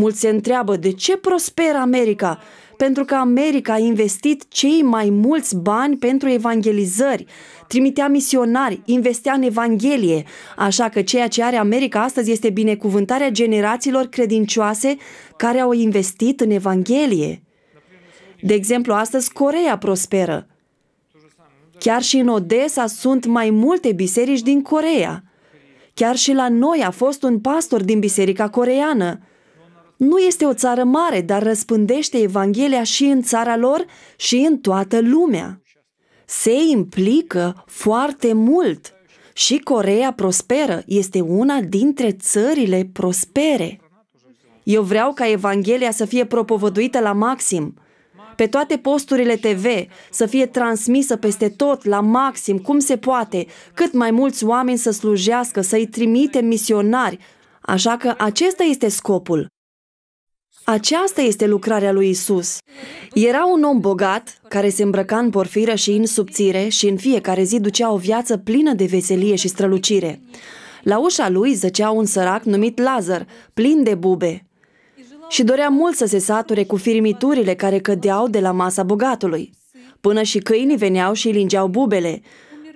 Mulți se întreabă de ce prosperă America, pentru că America a investit cei mai mulți bani pentru evangelizări, trimitea misionari, investea în Evanghelie, așa că ceea ce are America astăzi este binecuvântarea generațiilor credincioase care au investit în Evanghelie. De exemplu, astăzi Corea prosperă. Chiar și în Odessa sunt mai multe biserici din Corea. Chiar și la noi a fost un pastor din Biserica Coreană. Nu este o țară mare, dar răspândește Evanghelia și în țara lor și în toată lumea. Se implică foarte mult și Corea prosperă este una dintre țările prospere. Eu vreau ca Evanghelia să fie propovăduită la maxim, pe toate posturile TV, să fie transmisă peste tot, la maxim, cum se poate, cât mai mulți oameni să slujească, să-i trimite misionari. Așa că acesta este scopul. Aceasta este lucrarea lui Isus. Era un om bogat, care se îmbrăca în porfiră și în subțire și în fiecare zi ducea o viață plină de veselie și strălucire. La ușa lui zăcea un sărac numit Lazar, plin de bube. Și dorea mult să se sature cu firmiturile care cădeau de la masa bogatului. Până și câinii veneau și lingeau bubele.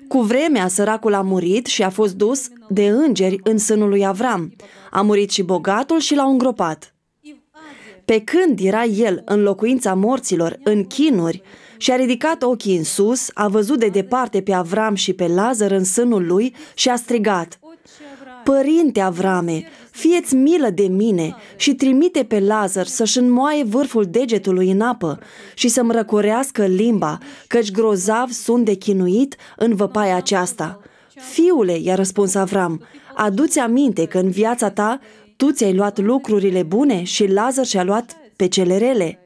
Cu vremea, săracul a murit și a fost dus de îngeri în sânul lui Avram. A murit și bogatul și l-au îngropat. Pe când era el în locuința morților, în chinuri, și a ridicat ochii în sus, a văzut de departe pe Avram și pe Lazar în sânul lui și a strigat, Părinte Avrame, fieți milă de mine și trimite pe Lazar să-și înmoaie vârful degetului în apă și să-mi răcorească limba, căci grozav sunt de chinuit în văpaia aceasta. Fiule, i-a răspuns Avram, adu-ți aminte că în viața ta tu ți-ai luat lucrurile bune și Lazar și-a luat pe cele rele.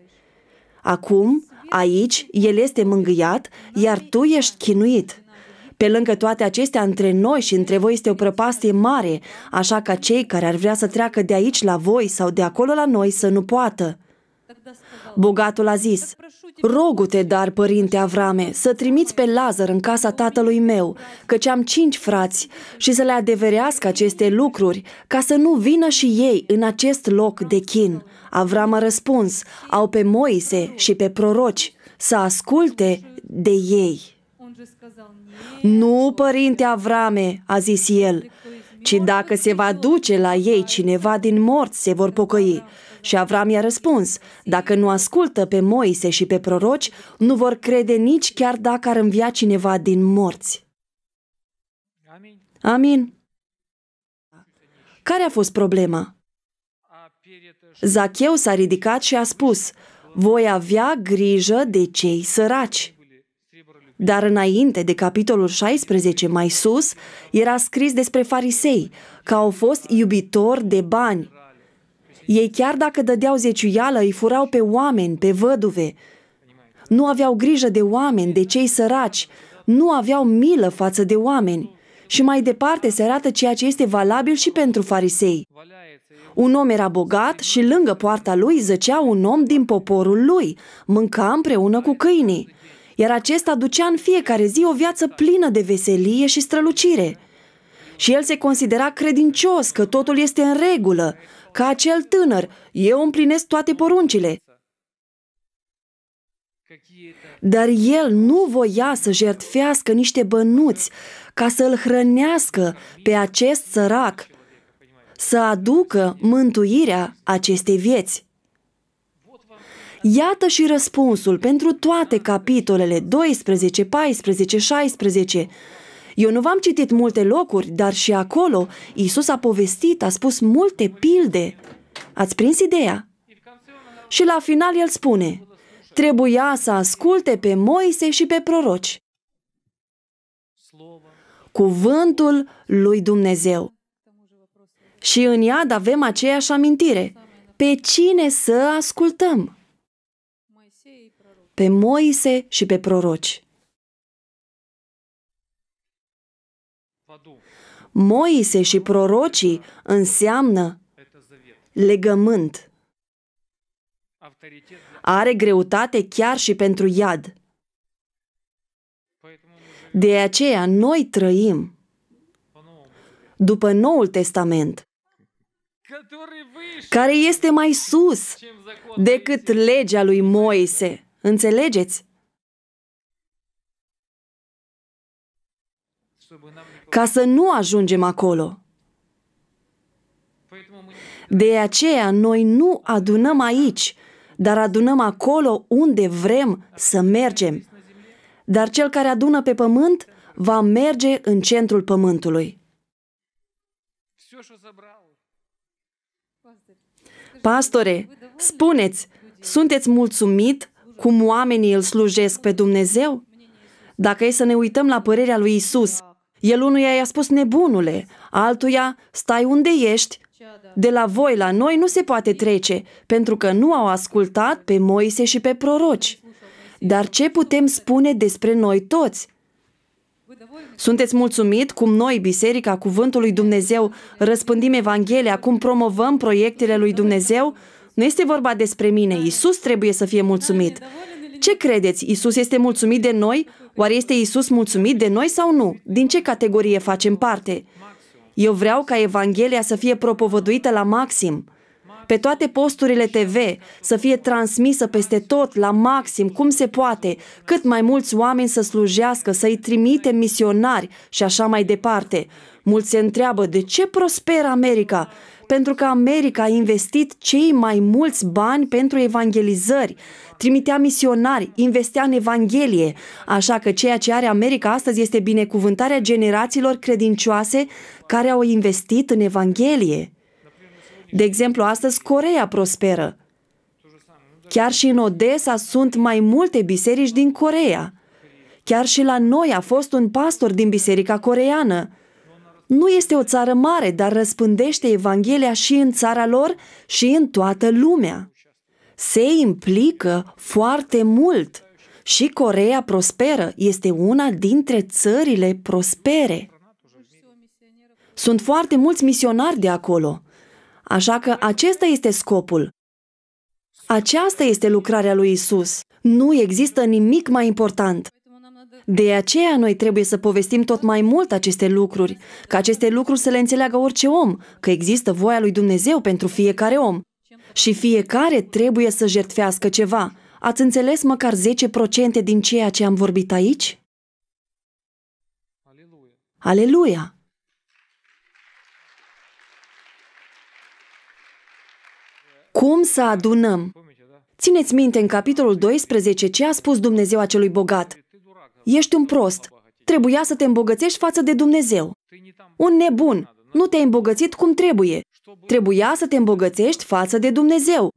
Acum, aici, el este mângâiat, iar tu ești chinuit. Pe lângă toate acestea, între noi și între voi este o prăpastie mare, așa ca cei care ar vrea să treacă de aici la voi sau de acolo la noi să nu poată. Bogatul a zis, Rogu-te, dar, părinte Avrame, să trimiți pe Lazar în casa tatălui meu, căci am cinci frați, și să le adeverească aceste lucruri, ca să nu vină și ei în acest loc de chin. Avram a răspuns, au pe Moise și pe proroci, să asculte de ei. Nu, părinte Avrame, a zis el, ci dacă se va duce la ei cineva din morți, se vor pocăi. Și Avram i-a răspuns, dacă nu ascultă pe Moise și pe proroci, nu vor crede nici chiar dacă ar învia cineva din morți. Amin. Care a fost problema? Zacheu s-a ridicat și a spus, voi avea grijă de cei săraci. Dar înainte de capitolul 16 mai sus, era scris despre farisei că au fost iubitori de bani. Ei chiar dacă dădeau zeciuială, îi furau pe oameni, pe văduve. Nu aveau grijă de oameni, de cei săraci, nu aveau milă față de oameni. Și mai departe se arată ceea ce este valabil și pentru farisei. Un om era bogat și lângă poarta lui zăcea un om din poporul lui, mânca împreună cu câinii iar acesta ducea în fiecare zi o viață plină de veselie și strălucire. Și el se considera credincios că totul este în regulă, că acel tânăr, eu împlinesc toate poruncile. Dar el nu voia să jertfească niște bănuți ca să îl hrănească pe acest sărac, să aducă mântuirea acestei vieți. Iată și răspunsul pentru toate capitolele 12, 14, 16. Eu nu v-am citit multe locuri, dar și acolo Isus a povestit, a spus multe pilde. Ați prins ideea? Și la final el spune, trebuia să asculte pe Moise și pe proroci. Cuvântul lui Dumnezeu. Și în iad avem aceeași amintire. Pe cine să ascultăm? pe Moise și pe proroci. Moise și prorocii înseamnă legământ. Are greutate chiar și pentru iad. De aceea noi trăim după Noul Testament, care este mai sus decât legea lui Moise. Înțelegeți? Ca să nu ajungem acolo. De aceea noi nu adunăm aici, dar adunăm acolo unde vrem să mergem. Dar cel care adună pe pământ va merge în centrul pământului. Pastore, spuneți, sunteți mulțumit cum oamenii îl slujesc pe Dumnezeu? Dacă e să ne uităm la părerea lui Isus, el unuia i-a spus nebunule, altuia stai unde ești, de la voi la noi nu se poate trece, pentru că nu au ascultat pe Moise și pe proroci. Dar ce putem spune despre noi toți? Sunteți mulțumit cum noi, Biserica Cuvântului Dumnezeu, răspândim Evanghelia, cum promovăm proiectele lui Dumnezeu? Nu este vorba despre mine, Isus trebuie să fie mulțumit. Ce credeți? Isus este mulțumit de noi? Oare este Isus mulțumit de noi sau nu? Din ce categorie facem parte? Eu vreau ca Evanghelia să fie propovăduită la maxim pe toate posturile TV, să fie transmisă peste tot, la maxim, cum se poate, cât mai mulți oameni să slujească, să-i trimite misionari și așa mai departe. Mulți se întreabă de ce prosperă America? pentru că America a investit cei mai mulți bani pentru evangelizări, trimitea misionari, investea în Evanghelie, așa că ceea ce are America astăzi este binecuvântarea generațiilor credincioase care au investit în Evanghelie. De exemplu, astăzi Corea prosperă. Chiar și în Odessa sunt mai multe biserici din Corea. Chiar și la noi a fost un pastor din Biserica Coreană. Nu este o țară mare, dar răspândește Evanghelia și în țara lor și în toată lumea. Se implică foarte mult și Corea prosperă este una dintre țările prospere. Sunt foarte mulți misionari de acolo. Așa că acesta este scopul. Aceasta este lucrarea lui Isus. Nu există nimic mai important. De aceea noi trebuie să povestim tot mai mult aceste lucruri, ca aceste lucruri să le înțeleagă orice om, că există voia lui Dumnezeu pentru fiecare om. Și fiecare trebuie să jertfească ceva. Ați înțeles măcar 10% din ceea ce am vorbit aici? Aleluia! Cum să adunăm? Țineți minte în capitolul 12 ce a spus Dumnezeu acelui bogat. Ești un prost. Trebuia să te îmbogățești față de Dumnezeu. Un nebun. Nu te-ai îmbogățit cum trebuie. Trebuia să te îmbogățești față de Dumnezeu.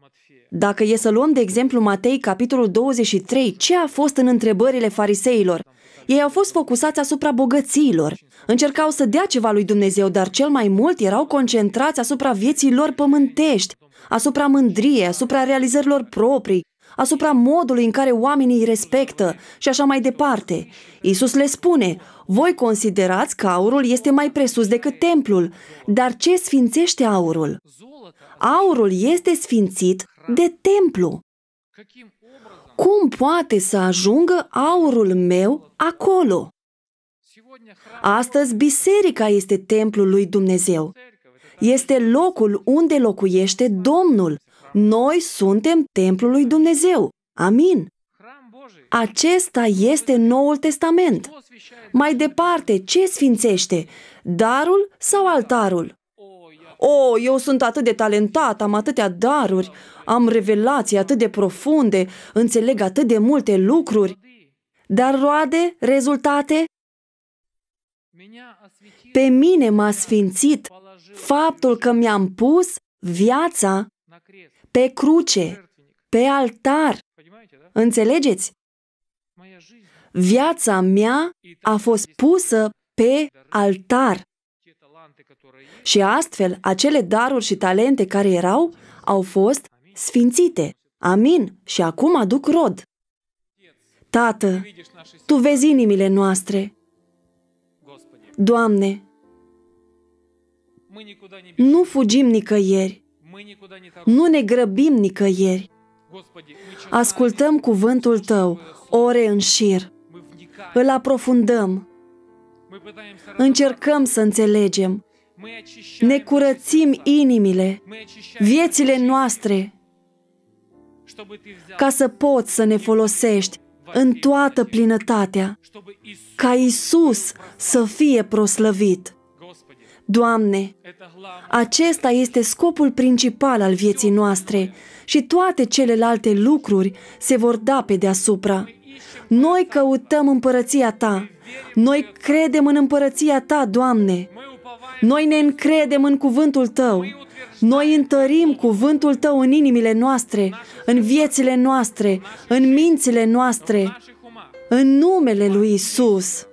Dacă e să luăm de exemplu Matei, capitolul 23, ce a fost în întrebările fariseilor? Ei au fost focusați asupra bogățiilor. Încercau să dea ceva lui Dumnezeu, dar cel mai mult erau concentrați asupra vieții lor pământești, asupra mândriei, asupra realizărilor proprii, asupra modului în care oamenii îi respectă și așa mai departe. Isus le spune, voi considerați că aurul este mai presus decât templul, dar ce sfințește aurul? Aurul este sfințit de templu. Cum poate să ajungă aurul meu acolo? Astăzi, biserica este templul lui Dumnezeu. Este locul unde locuiește Domnul noi suntem templul lui Dumnezeu. Amin. Acesta este Noul Testament. Mai departe, ce sfințește? Darul sau altarul? O, oh, eu sunt atât de talentat, am atâtea daruri, am revelații atât de profunde, înțeleg atât de multe lucruri. Dar roade, rezultate? Pe mine m-a sfințit faptul că mi-am pus viața pe cruce, pe altar. Înțelegeți? Viața mea a fost pusă pe altar. Și astfel, acele daruri și talente care erau au fost sfințite. Amin. Și acum aduc rod. Tată, Tu vezi inimile noastre. Doamne, nu fugim nicăieri. Nu ne grăbim nicăieri. Ascultăm cuvântul Tău ore în șir. Îl aprofundăm. Încercăm să înțelegem. Ne curățim inimile, viețile noastre, ca să poți să ne folosești în toată plinătatea, ca Isus să fie proslăvit. Doamne, acesta este scopul principal al vieții noastre și toate celelalte lucruri se vor da pe deasupra. Noi căutăm împărăția Ta. Noi credem în împărăția Ta, Doamne. Noi ne încredem în cuvântul Tău. Noi întărim cuvântul Tău în inimile noastre, în viețile noastre, în mințile noastre, în numele Lui Isus.